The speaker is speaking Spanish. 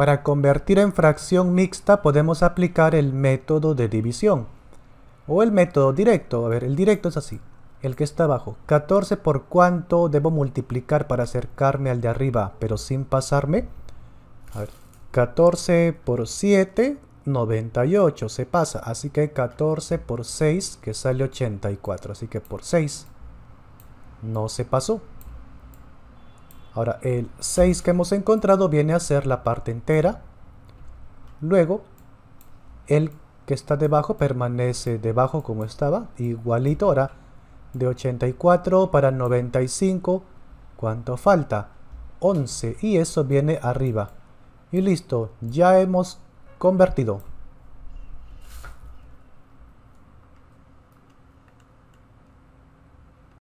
Para convertir en fracción mixta podemos aplicar el método de división o el método directo. A ver, el directo es así, el que está abajo. 14 por cuánto debo multiplicar para acercarme al de arriba, pero sin pasarme. 14 por 7, 98 se pasa. Así que 14 por 6 que sale 84, así que por 6 no se pasó. Ahora, el 6 que hemos encontrado viene a ser la parte entera. Luego, el que está debajo permanece debajo como estaba, igualito. Ahora, de 84 para 95, ¿cuánto falta? 11 y eso viene arriba. Y listo, ya hemos convertido.